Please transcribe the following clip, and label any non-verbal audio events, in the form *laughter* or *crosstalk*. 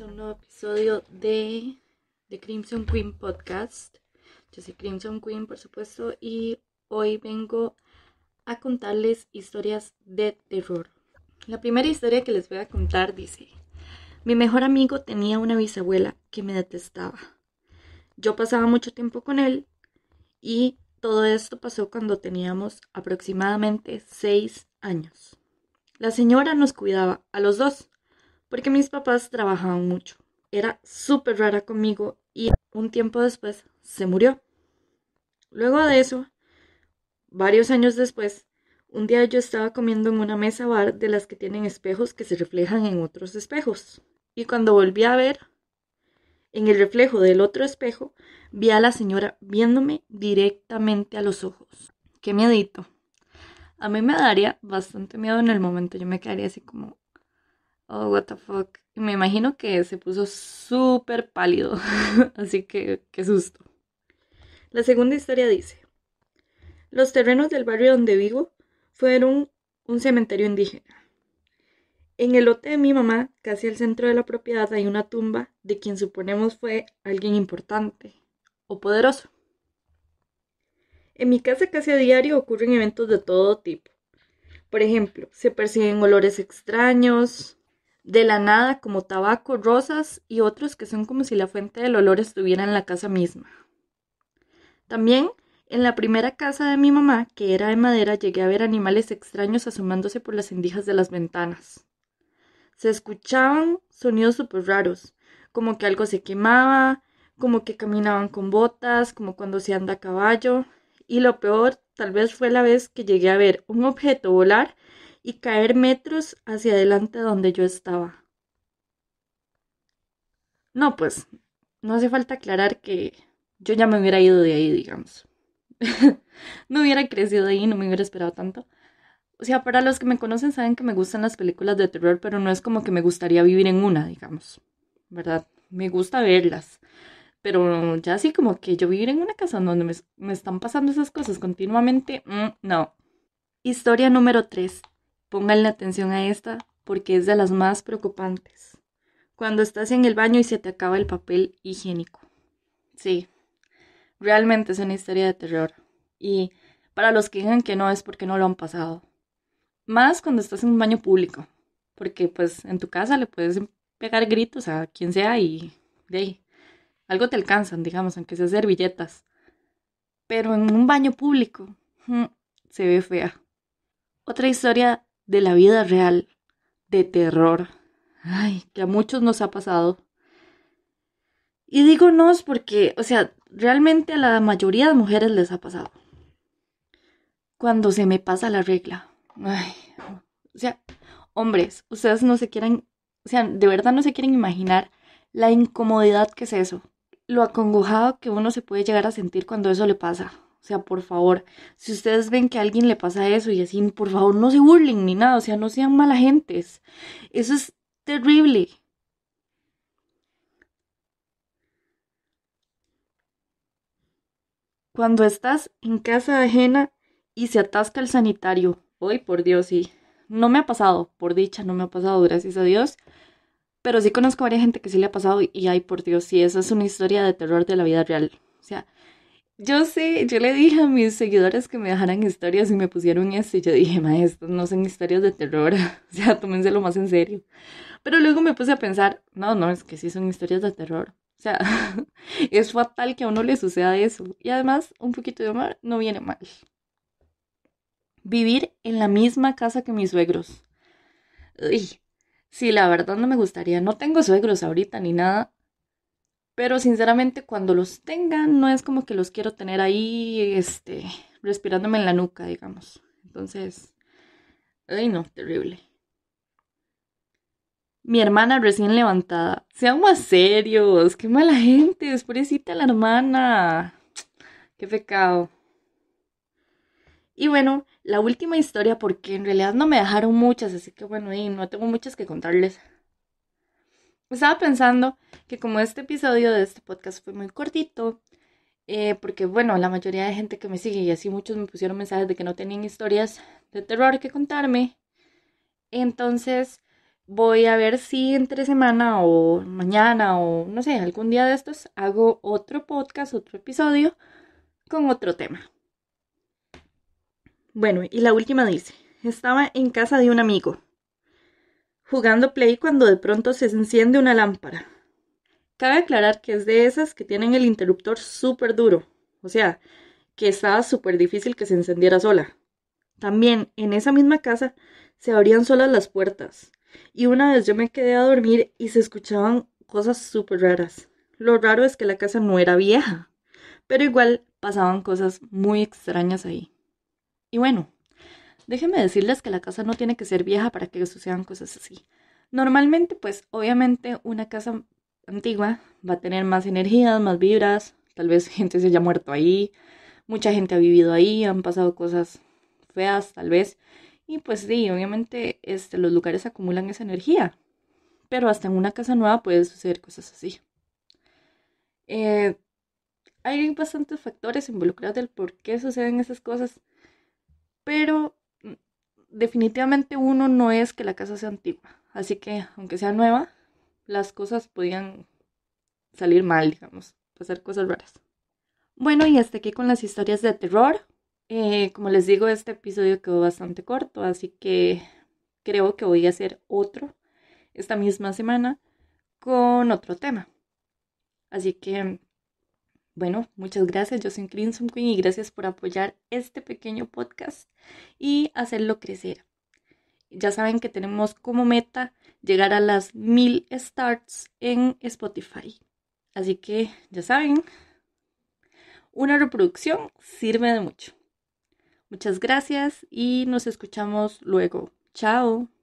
a un nuevo episodio de The Crimson Queen Podcast. Yo soy Crimson Queen, por supuesto, y hoy vengo a contarles historias de terror. La primera historia que les voy a contar dice, mi mejor amigo tenía una bisabuela que me detestaba. Yo pasaba mucho tiempo con él y todo esto pasó cuando teníamos aproximadamente 6 años. La señora nos cuidaba a los dos porque mis papás trabajaban mucho. Era súper rara conmigo y un tiempo después se murió. Luego de eso, varios años después, un día yo estaba comiendo en una mesa bar de las que tienen espejos que se reflejan en otros espejos. Y cuando volví a ver, en el reflejo del otro espejo, vi a la señora viéndome directamente a los ojos. Qué miedito. A mí me daría bastante miedo en el momento. Yo me quedaría así como, oh, what the fuck. Me imagino que se puso súper pálido, *laughs* así que qué susto. La segunda historia dice, los terrenos del barrio donde vivo fueron un cementerio indígena. En el lote de mi mamá, casi al centro de la propiedad, hay una tumba de quien suponemos fue alguien importante o poderoso. En mi casa casi a diario ocurren eventos de todo tipo. Por ejemplo, se perciben olores extraños, de la nada como tabaco, rosas y otros que son como si la fuente del olor estuviera en la casa misma. También en la primera casa de mi mamá, que era de madera, llegué a ver animales extraños asomándose por las endijas de las ventanas. Se escuchaban sonidos súper raros, como que algo se quemaba, como que caminaban con botas, como cuando se anda a caballo. Y lo peor tal vez fue la vez que llegué a ver un objeto volar y caer metros hacia adelante donde yo estaba. No, pues no hace falta aclarar que yo ya me hubiera ido de ahí, digamos. *laughs* no hubiera crecido de ahí, no me hubiera esperado tanto. O sea, para los que me conocen saben que me gustan las películas de terror, pero no es como que me gustaría vivir en una, digamos. ¿Verdad? Me gusta verlas. Pero ya así como que yo vivir en una casa donde me, están pasando esas cosas continuamente, mm, no. Historia número 3. Pónganle atención a esta porque es de las más preocupantes. Cuando estás en el baño y se te acaba el papel higiénico. Sí, realmente es una historia de terror. Y para los que digan que no es porque no lo han pasado. Más cuando estás en un baño público. Porque pues en tu casa le puedes pegar gritos a quien sea y de Algo te alcanzan, digamos, aunque sea servilletas. Pero en un baño público mm, se ve fea. Otra historia de la vida real, de terror, ay, que a muchos nos ha pasado. Y digo porque, o sea, realmente a la mayoría de mujeres les ha pasado. Cuando se me pasa la regla. o sea, hombres, ustedes no se quieren, o sea, de verdad no se quieren imaginar la incomodidad que es eso, lo acongojado que uno se puede llegar a sentir cuando eso le pasa. O sea, por favor, si ustedes ven que a alguien le pasa eso y así, por favor, no se burlen ni nada, o sea, no sean mala gentes. Eso es terrible. Cuando estás en casa ajena y se atasca el sanitario, hoy por Dios, sí. No me ha pasado, por dicha, no me ha pasado, gracias a Dios. Pero sí conozco a varias gente que sí le ha pasado y, ay, por Dios, sí, esa es una historia de terror de la vida real. O sea, yo sé, yo le dije a mis seguidores que me dejaran historias y me pusieron esto y yo dije, maestro, no son historias de terror, *laughs* o sea, tómenselo más en serio. Pero luego me puse a pensar, no, no, es que sí son historias de terror. O sea, *laughs* es fatal que a uno le suceda eso. Y además, un poquito de amor no viene mal. Vivir en la misma casa que mis suegros. Uy, sí, la verdad no me gustaría. No tengo suegros ahorita ni nada, pero sinceramente cuando los tengan, no es como que los quiero tener ahí este, respirándome en la nuca, digamos. Entonces, ay no, terrible. Mi hermana recién levantada. Sean más serios, qué mala gente, es pobrecita la hermana. Qué pecado. Y bueno, la última historia, porque en realidad no me dejaron muchas, así que bueno, no tengo muchas que contarles. Estaba pensando que como este episodio de este podcast fue muy cortito, eh, porque bueno, la mayoría de gente que me sigue y así muchos me pusieron mensajes de que no tenían historias de terror que contarme, entonces voy a ver si entre semana o mañana o no sé, algún día de estos hago otro podcast, otro episodio con otro tema. Bueno, y la última dice, estaba en casa de un amigo, jugando play cuando de pronto se enciende una lámpara. Cabe aclarar que es de esas que tienen el interruptor súper duro, o sea, que estaba súper difícil que se encendiera sola. También en esa misma casa se abrían solas las puertas. Y una vez yo me quedé a dormir y se escuchaban cosas súper raras. Lo raro es que la casa no era vieja, pero igual pasaban cosas muy extrañas ahí. Y bueno, déjenme decirles que la casa no tiene que ser vieja para que sucedan cosas así. Normalmente, pues obviamente una casa antigua va a tener más energías, más vibras, tal vez *laughs* gente se haya muerto ahí, mucha gente ha vivido ahí, han pasado cosas feas tal vez. Y pues sí, obviamente este, los lugares acumulan esa energía. Pero hasta en una casa nueva puede suceder cosas así. Eh, hay bastantes factores involucrados del por qué suceden esas cosas. Pero mm, definitivamente uno no es que la casa sea antigua. Así que, aunque sea nueva, las cosas podían salir mal, digamos, pasar cosas raras. Bueno, y hasta aquí con las historias de terror. Eh, como les digo, este episodio quedó bastante corto, así que creo que voy a hacer otro esta misma semana con otro tema. Así que, bueno, muchas gracias. Yo soy Crimson Queen y gracias por apoyar este pequeño podcast y hacerlo crecer. Ya saben que tenemos como meta llegar a las mil starts en Spotify. Así que ya saben, una reproducción sirve de mucho. Muchas gracias y nos escuchamos luego. Chao.